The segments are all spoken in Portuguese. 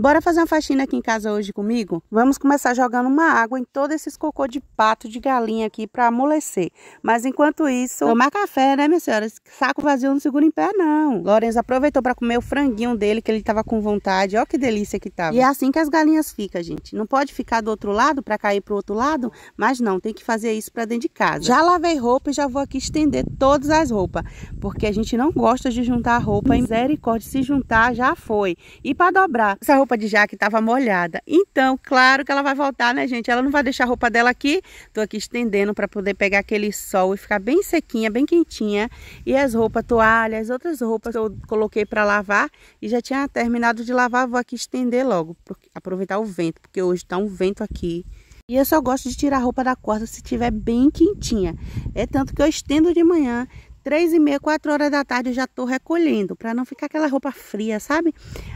Bora fazer uma faxina aqui em casa hoje comigo? Vamos começar jogando uma água em todos esses cocô de pato de galinha aqui para amolecer. Mas enquanto isso, tomar café, né, minha senhora? Saco vazio não segura em pé, não. Lorenzo aproveitou para comer o franguinho dele, que ele tava com vontade. Ó que delícia que tava. E é assim que as galinhas ficam, gente. Não pode ficar do outro lado para cair pro outro lado, mas não, tem que fazer isso para dentro de casa. Já lavei roupa e já vou aqui estender todas as roupas, porque a gente não gosta de juntar roupa. Misericórdia, se juntar já foi. E para dobrar, essa roupa roupa de Jaque estava molhada. Então, claro que ela vai voltar, né, gente? Ela não vai deixar a roupa dela aqui. Tô aqui estendendo para poder pegar aquele sol e ficar bem sequinha, bem quentinha. E as roupas, toalhas, outras roupas eu coloquei para lavar e já tinha terminado de lavar. Vou aqui estender logo, aproveitar o vento, porque hoje tá um vento aqui. E eu só gosto de tirar a roupa da corda se tiver bem quentinha. É tanto que eu estendo de manhã, Três e meia, quatro horas da tarde eu já tô recolhendo, para não ficar aquela roupa fria, sabe?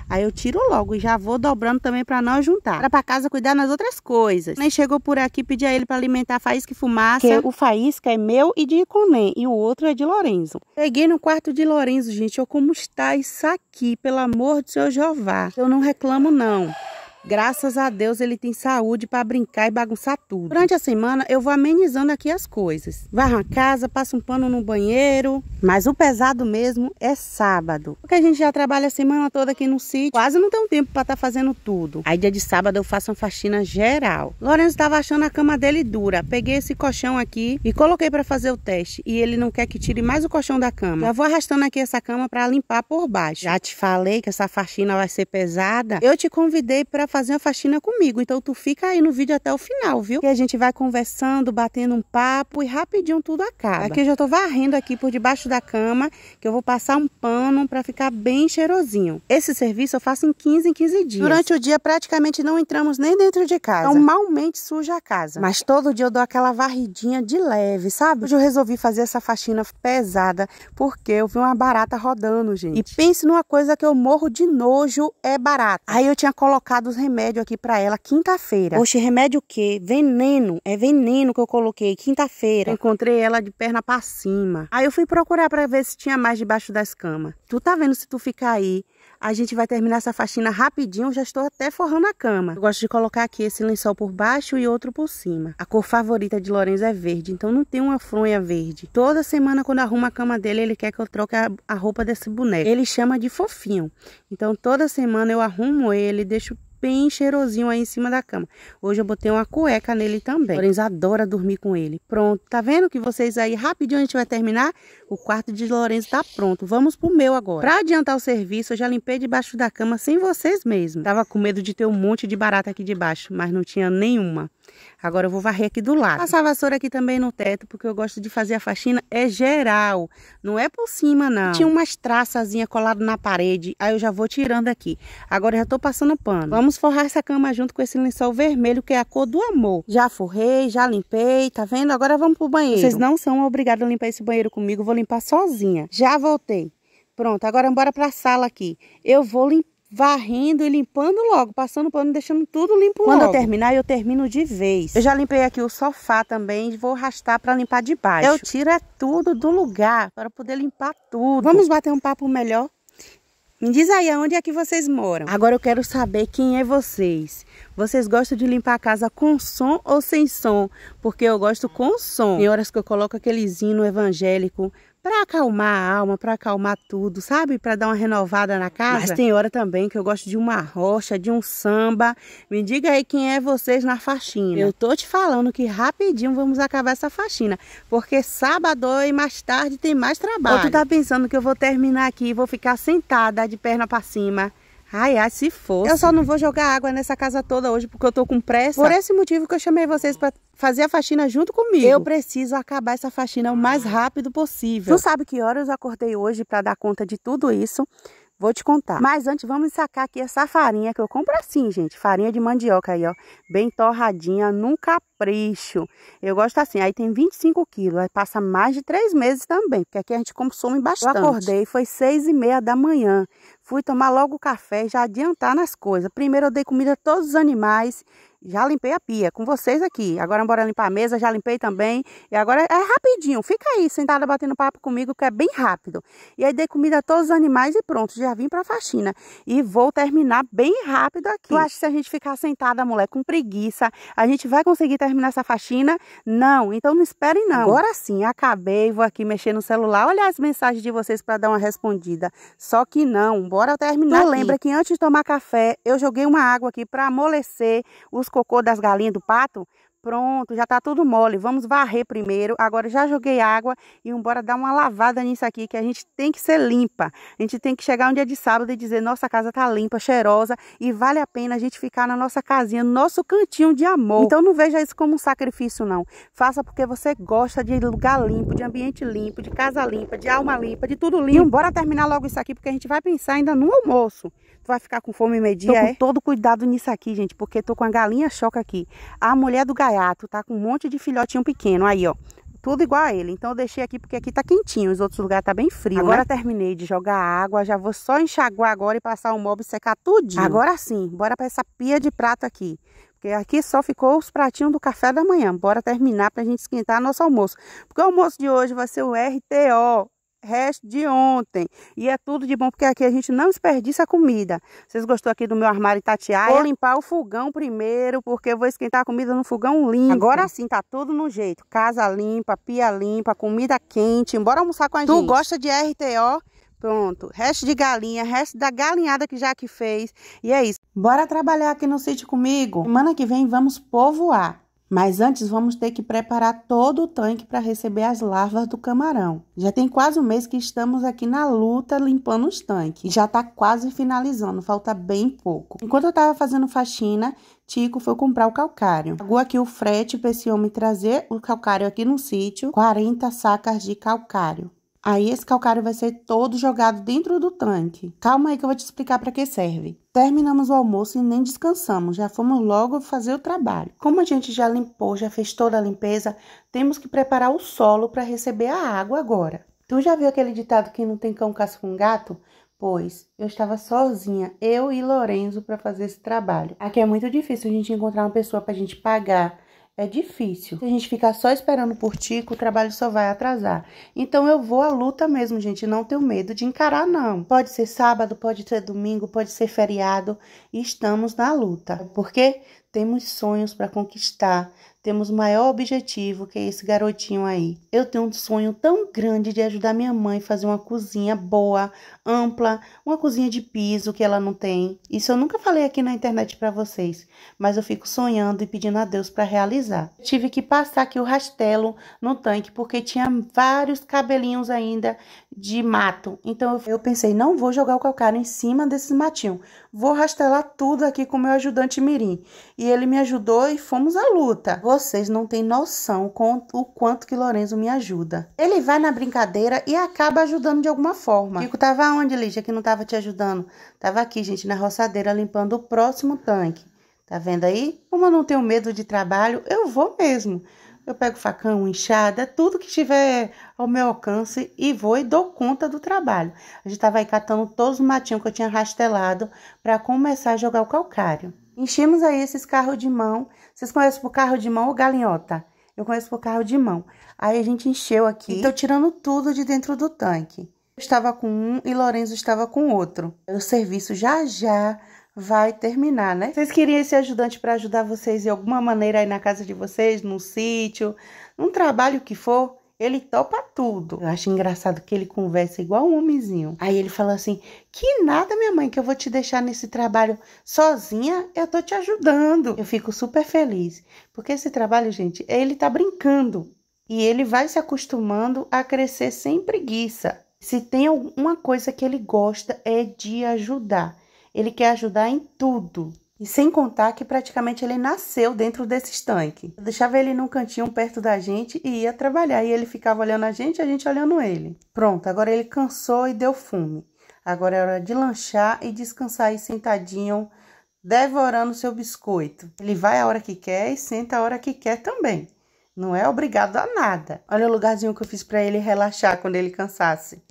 Aí eu tiro logo e já vou dobrando também para não juntar. Para para casa cuidar nas outras coisas. Nem chegou por aqui, pedi a ele para alimentar faísca e fumaça. Que o faísca é meu e de Iconé, e o outro é de Lorenzo. Peguei no quarto de Lorenzo, gente, eu como está isso aqui, pelo amor do seu Jeová. Eu não reclamo não. Graças a Deus ele tem saúde para brincar e bagunçar tudo. Durante a semana eu vou amenizando aqui as coisas. Varro a casa, passo um pano no banheiro. Mas o pesado mesmo é sábado. Porque a gente já trabalha a semana toda aqui no sítio. Quase não tem tempo para estar tá fazendo tudo. Aí dia de sábado eu faço uma faxina geral. Lourenço estava achando a cama dele dura. Peguei esse colchão aqui e coloquei para fazer o teste. E ele não quer que tire mais o colchão da cama. Já vou arrastando aqui essa cama para limpar por baixo. Já te falei que essa faxina vai ser pesada. Eu te convidei para fazer uma faxina comigo. Então tu fica aí no vídeo até o final, viu? Que a gente vai conversando, batendo um papo e rapidinho tudo acaba. Aqui eu já tô varrendo aqui por debaixo da cama, que eu vou passar um pano para ficar bem cheirosinho. Esse serviço eu faço em 15 em 15 dias. Durante o dia praticamente não entramos nem dentro de casa. Então malmente suja a casa. Mas todo dia eu dou aquela varridinha de leve, sabe? Hoje eu resolvi fazer essa faxina pesada porque eu vi uma barata rodando, gente. E pense numa coisa que eu morro de nojo, é barata. Aí eu tinha colocado os remédio aqui para ela quinta-feira. Oxe, remédio o quê? Veneno. É veneno que eu coloquei quinta-feira. Encontrei ela de perna para cima. Aí eu fui procurar para ver se tinha mais debaixo das camas. Tu tá vendo se tu ficar aí? A gente vai terminar essa faxina rapidinho, já estou até forrando a cama. Eu gosto de colocar aqui esse lençol por baixo e outro por cima. A cor favorita de Lorenzo é verde, então não tem uma fronha verde. Toda semana quando arruma a cama dele, ele quer que eu troque a, a roupa desse boneco. Ele chama de fofinho. Então toda semana eu arrumo ele, deixo bem cheirosinho aí em cima da cama. Hoje eu botei uma cueca nele também. Lorenzo adora dormir com ele. Pronto, tá vendo que vocês aí rapidinho a gente vai terminar? O quarto de Lorenzo tá pronto. Vamos pro meu agora. Pra adiantar o serviço, eu já limpei debaixo da cama sem vocês mesmo. Tava com medo de ter um monte de barata aqui debaixo, mas não tinha nenhuma. Agora eu vou varrer aqui do lado. Passar a vassoura aqui também no teto, porque eu gosto de fazer a faxina é geral, não é por cima não. Tinha umas traçazinhas colado na parede, aí eu já vou tirando aqui. Agora eu já tô passando pano. Vamos forrar essa cama junto com esse lençol vermelho, que é a cor do amor. Já forrei, já limpei, tá vendo? Agora vamos pro banheiro. Vocês não são obrigados a limpar esse banheiro comigo, vou limpar sozinha. Já voltei. Pronto, agora bora pra sala aqui. Eu vou limpar varrendo e limpando logo, passando pano, deixando tudo limpo Quando logo. eu terminar, eu termino de vez. Eu já limpei aqui o sofá também, vou arrastar para limpar de baixo. Eu tiro é tudo do lugar para poder limpar tudo. Vamos bater um papo melhor? Me diz aí, onde é que vocês moram? Agora eu quero saber quem é vocês. Vocês gostam de limpar a casa com som ou sem som? Porque eu gosto com som. Tem horas que eu coloco aquele hino evangélico para acalmar a alma, para acalmar tudo, sabe? Para dar uma renovada na casa. Mas tem hora também que eu gosto de uma rocha, de um samba. Me diga aí quem é vocês na faxina. Eu tô te falando que rapidinho vamos acabar essa faxina, porque sábado e mais tarde tem mais trabalho. Ou tu tá pensando que eu vou terminar aqui e vou ficar sentada de perna para cima? Ai, ai, se fosse. Eu só não vou jogar água nessa casa toda hoje porque eu tô com pressa. Por esse motivo que eu chamei vocês para fazer a faxina junto comigo. Eu preciso acabar essa faxina o mais rápido possível. Tu sabe que horas eu acordei hoje para dar conta de tudo isso. Vou te contar. Mas antes, vamos sacar aqui essa farinha que eu compro assim, gente. Farinha de mandioca aí, ó. Bem torradinha, num capricho. Eu gosto assim. Aí tem 25 quilos. Aí passa mais de três meses também. Porque aqui a gente consome bastante. Eu acordei, foi seis e meia da manhã. Fui tomar logo o café, já adiantar nas coisas. Primeiro eu dei comida a todos os animais já limpei a pia com vocês aqui. Agora bora limpar a mesa, já limpei também. E agora é rapidinho. Fica aí sentada batendo papo comigo que é bem rápido. E aí dei comida a todos os animais e pronto, já vim para faxina. E vou terminar bem rápido aqui. Tu acha que se a gente ficar sentada, mulher, com preguiça, a gente vai conseguir terminar essa faxina? Não, então não esperem não. Agora sim, acabei, vou aqui mexer no celular, olhar as mensagens de vocês para dar uma respondida. Só que não, bora terminar. Tu aqui. lembra que antes de tomar café, eu joguei uma água aqui para amolecer os cocô das galinhas do pato. Pronto, já tá tudo mole. Vamos varrer primeiro. Agora já joguei água e embora dar uma lavada nisso aqui, que a gente tem que ser limpa. A gente tem que chegar um dia de sábado e dizer, nossa casa tá limpa, cheirosa e vale a pena a gente ficar na nossa casinha, no nosso cantinho de amor. Então não veja isso como um sacrifício, não. Faça porque você gosta de lugar limpo, de ambiente limpo, de casa limpa, de alma limpa, de tudo limpo. E bora terminar logo isso aqui, porque a gente vai pensar ainda no almoço. Tu vai ficar com fome meio-dia, Tô com é? todo cuidado nisso aqui, gente, porque tô com a galinha choca aqui. A mulher do gaiato tá com um monte de filhotinho pequeno aí, ó tudo igual a ele. Então eu deixei aqui porque aqui tá quentinho, os outros lugares tá bem frio. Agora né? terminei de jogar água, já vou só enxaguar agora e passar o mob e secar tudinho. Agora sim, bora para essa pia de prato aqui. Porque aqui só ficou os pratinhos do café da manhã. Bora terminar pra gente esquentar nosso almoço. Porque o almoço de hoje vai ser o RTO, resto de ontem. E é tudo de bom, porque aqui a gente não desperdiça a comida. Vocês gostou aqui do meu armário Itatiaia? Vou limpar o fogão primeiro, porque eu vou esquentar a comida no fogão limpo. Agora sim, tá tudo no jeito. Casa limpa, pia limpa, comida quente. Bora almoçar com a tu gente. Tu gosta de RTO? Pronto, resto de galinha, resto da galinhada que já que fez. E é isso. Bora trabalhar aqui no sítio comigo? Semana que vem vamos povoar. Mas antes vamos ter que preparar todo o tanque para receber as larvas do camarão. Já tem quase um mês que estamos aqui na luta limpando os tanques. Já está quase finalizando, falta bem pouco. Enquanto eu estava fazendo faxina, Tico foi comprar o calcário. Pagou aqui o frete para esse homem trazer o calcário aqui no sítio. 40 sacas de calcário. Aí esse calcário vai ser todo jogado dentro do tanque. Calma aí que eu vou te explicar para que serve. Terminamos o almoço e nem descansamos, já fomos logo fazer o trabalho. Como a gente já limpou, já fez toda a limpeza, temos que preparar o solo para receber a água agora. Tu já viu aquele ditado que não tem cão caça com gato? Pois eu estava sozinha, eu e Lorenzo, para fazer esse trabalho. Aqui é muito difícil a gente encontrar uma pessoa para a gente pagar é difícil. Se a gente ficar só esperando por tico, o trabalho só vai atrasar. Então eu vou à luta mesmo, gente. Não tenho medo de encarar, não. Pode ser sábado, pode ser domingo, pode ser feriado. estamos na luta. Porque temos sonhos para conquistar, temos maior objetivo que é esse garotinho aí. Eu tenho um sonho tão grande de ajudar minha mãe a fazer uma cozinha boa, ampla, uma cozinha de piso que ela não tem. Isso eu nunca falei aqui na internet para vocês, mas eu fico sonhando e pedindo a Deus para realizar. tive que passar aqui o rastelo no tanque porque tinha vários cabelinhos ainda de mato. Então eu pensei, não vou jogar o calcário em cima desses matinhos. Vou rastelar tudo aqui com o meu ajudante mirim. E ele me ajudou e fomos à luta. Vou vocês não têm noção com o quanto que Lorenzo me ajuda. Ele vai na brincadeira e acaba ajudando de alguma forma. Chico, tava onde, Lígia, que não tava te ajudando? Tava aqui, gente, na roçadeira, limpando o próximo tanque. Tá vendo aí? Como eu não tenho medo de trabalho, eu vou mesmo. Eu pego facão, inchada, tudo que tiver ao meu alcance e vou e dou conta do trabalho. A gente estava aí catando todos os matinhos que eu tinha rastelado para começar a jogar o calcário. Enchemos aí esses carros de mão. Vocês conhecem por carro de mão ou galinhota? Eu conheço por carro de mão. Aí a gente encheu aqui. Estou tirando tudo de dentro do tanque. Eu estava com um e Lorenzo estava com outro. O serviço já já vai terminar, né? Vocês queriam esse ajudante para ajudar vocês de alguma maneira aí na casa de vocês, no sítio, num trabalho que for? Ele topa tudo. Eu acho engraçado que ele conversa igual um homenzinho. Aí ele fala assim: Que nada, minha mãe, que eu vou te deixar nesse trabalho sozinha, eu tô te ajudando. Eu fico super feliz. Porque esse trabalho, gente, ele tá brincando. E ele vai se acostumando a crescer sem preguiça. Se tem alguma coisa que ele gosta, é de ajudar. Ele quer ajudar em tudo. E sem contar que praticamente ele nasceu dentro desse estanque. Eu deixava ele num cantinho perto da gente e ia trabalhar. E ele ficava olhando a gente a gente olhando ele. Pronto, agora ele cansou e deu fome. Agora é hora de lanchar e descansar aí sentadinho, devorando seu biscoito. Ele vai a hora que quer e senta a hora que quer também. Não é obrigado a nada. Olha o lugarzinho que eu fiz para ele relaxar quando ele cansasse.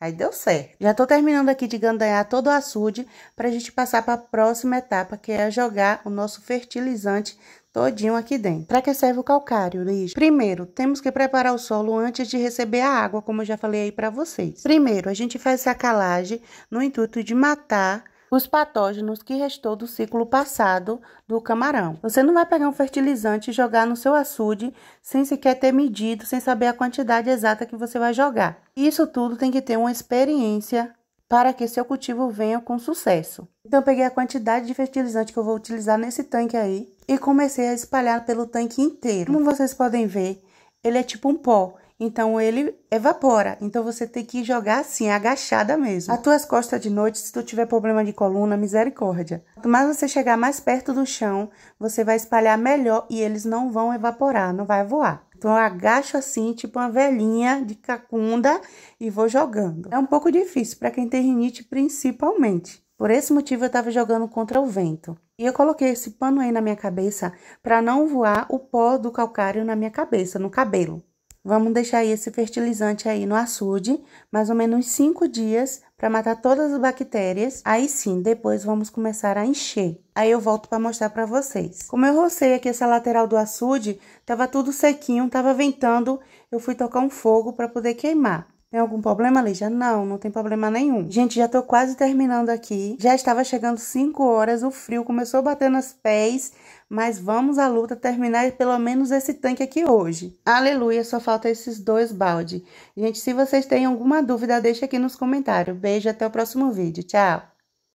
Aí deu certo. Já tô terminando aqui de gandanhar todo o açude para a gente passar para a próxima etapa, que é jogar o nosso fertilizante todinho aqui dentro. Para que serve o calcário, lixo? Primeiro, temos que preparar o solo antes de receber a água, como eu já falei aí para vocês. Primeiro, a gente faz essa calagem no intuito de matar os patógenos que restou do ciclo passado do camarão. Você não vai pegar um fertilizante e jogar no seu açude sem sequer ter medido, sem saber a quantidade exata que você vai jogar. Isso tudo tem que ter uma experiência para que seu cultivo venha com sucesso. Então, peguei a quantidade de fertilizante que eu vou utilizar nesse tanque aí e comecei a espalhar pelo tanque inteiro. Como vocês podem ver, ele é tipo um pó. Então ele evapora. Então você tem que jogar assim, agachada mesmo. As tuas costas de noite, se tu tiver problema de coluna, misericórdia. Quanto mais você chegar mais perto do chão, você vai espalhar melhor e eles não vão evaporar, não vai voar. Então eu agacho assim, tipo uma velhinha de cacunda e vou jogando. É um pouco difícil para quem tem rinite principalmente. Por esse motivo eu estava jogando contra o vento. E eu coloquei esse pano aí na minha cabeça para não voar o pó do calcário na minha cabeça, no cabelo. Vamos deixar esse fertilizante aí no açude, mais ou menos 5 dias, para matar todas as bactérias. Aí sim, depois vamos começar a encher. Aí eu volto para mostrar para vocês. Como eu rocei aqui essa lateral do açude, tava tudo sequinho, tava ventando, eu fui tocar um fogo para poder queimar. Tem algum problema, Lígia? Não, não tem problema nenhum. Gente, já tô quase terminando aqui. Já estava chegando 5 horas, o frio começou a bater nos pés, mas vamos à luta terminar pelo menos esse tanque aqui hoje. Aleluia, só falta esses dois balde. Gente, se vocês têm alguma dúvida, deixa aqui nos comentários. Beijo, até o próximo vídeo. Tchau!